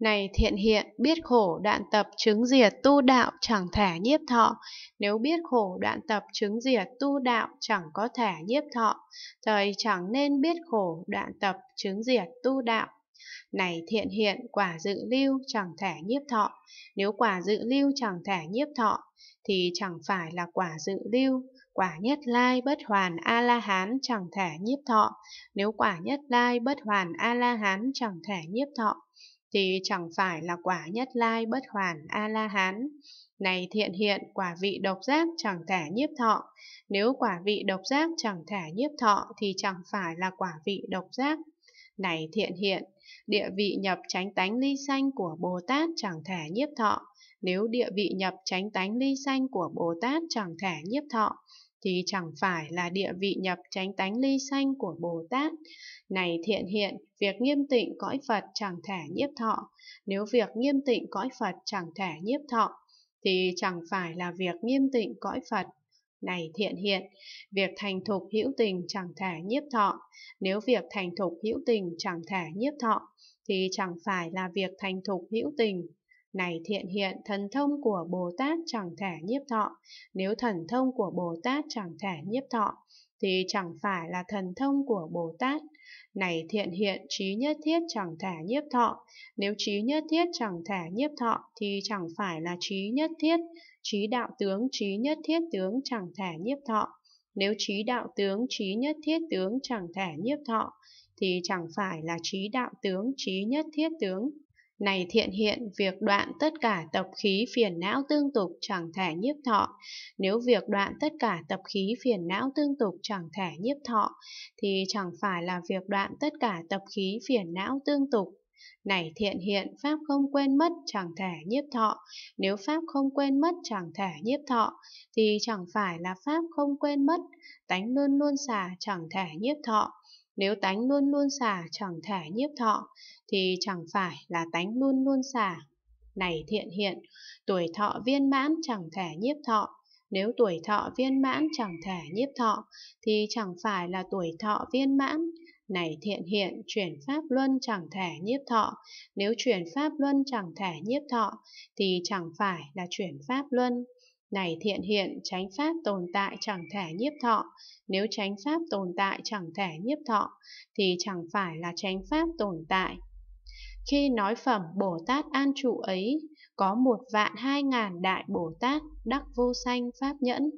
Này thiện hiện, biết khổ đoạn tập chứng diệt tu đạo chẳng thể nhiếp thọ. Nếu biết khổ đoạn tập chứng diệt tu đạo chẳng có thể nhiếp thọ, thời chẳng nên biết khổ đoạn tập chứng diệt tu đạo. Này thiện hiện, quả dự lưu chẳng thể nhiếp thọ. Nếu quả dự lưu chẳng thể nhiếp thọ, thì chẳng phải là quả dự lưu. Quả nhất lai bất hoàn A-la-hán chẳng thể nhiếp thọ. Nếu quả nhất lai bất hoàn A-la-hán chẳng thể nhiếp thọ, thì chẳng phải là quả nhất lai bất hoàn A-la-hán. Này thiện hiện, quả vị độc giác chẳng thể nhiếp thọ. Nếu quả vị độc giác chẳng thể nhiếp thọ thì chẳng phải là quả vị độc giác. Này thiện hiện, địa vị nhập chánh tánh ly sanh của Bồ Tát chẳng thể nhiếp thọ. Nếu địa vị nhập chánh tánh ly sanh của Bồ Tát chẳng thể nhiếp thọ, thì chẳng phải là địa vị nhập tránh tánh ly sanh của Bồ Tát. Này thiện hiện, việc nghiêm tịnh cõi Phật chẳng thể nhiếp thọ. Nếu việc nghiêm tịnh cõi Phật chẳng thể nhiếp thọ, thì chẳng phải là việc nghiêm tịnh cõi Phật. Này thiện hiện, việc thành thục hữu tình chẳng thể nhiếp thọ. Nếu việc thành thục hữu tình chẳng thể nhiếp thọ, thì chẳng phải là việc thành thục hữu tình này thiện hiện, thần thông của Bồ Tát chẳng thể nhiếp thọ. Nếu thần thông của Bồ Tát chẳng thể nhiếp thọ, thì chẳng phải là thần thông của Bồ Tát. Này thiện hiện, trí nhất thiết chẳng thể nhiếp thọ. Nếu trí nhất thiết chẳng thể nhiếp thọ, thì chẳng phải là trí nhất thiết. Trí đạo tướng, trí nhất thiết tướng chẳng thể nhiếp thọ. Nếu trí đạo tướng, trí nhất thiết tướng chẳng thể nhiếp thọ, thì chẳng phải là trí đạo tướng, trí nhất thiết tướng này thiện hiện, việc đoạn tất cả tập khí phiền não tương tục chẳng thể nhiếp thọ. Nếu việc đoạn tất cả tập khí phiền não tương tục chẳng thể nhiếp thọ, thì chẳng phải là việc đoạn tất cả tập khí phiền não tương tục. Này thiện hiện, Pháp không quên mất chẳng thể nhiếp thọ. Nếu Pháp không quên mất chẳng thể nhiếp thọ, thì chẳng phải là Pháp không quên mất. Tánh luôn luôn xả chẳng thể nhiếp thọ. Nếu tánh luôn luôn xả chẳng thể nhiếp thọ, thì chẳng phải là tánh luôn luôn xả. Này thiện hiện, tuổi thọ viên mãn chẳng thể nhiếp thọ. Nếu tuổi thọ viên mãn chẳng thể nhiếp thọ, thì chẳng phải là tuổi thọ viên mãn. Này thiện hiện, chuyển pháp luân chẳng thể nhiếp thọ. Nếu chuyển pháp luân chẳng thể nhiếp thọ, thì chẳng phải là chuyển pháp luân. Này thiện hiện, chánh pháp tồn tại chẳng thể nhiếp thọ. Nếu chánh pháp tồn tại chẳng thể nhiếp thọ, thì chẳng phải là chánh pháp tồn tại. Khi nói phẩm Bồ Tát An Trụ ấy, có một vạn hai ngàn đại Bồ Tát đắc vô sanh pháp nhẫn.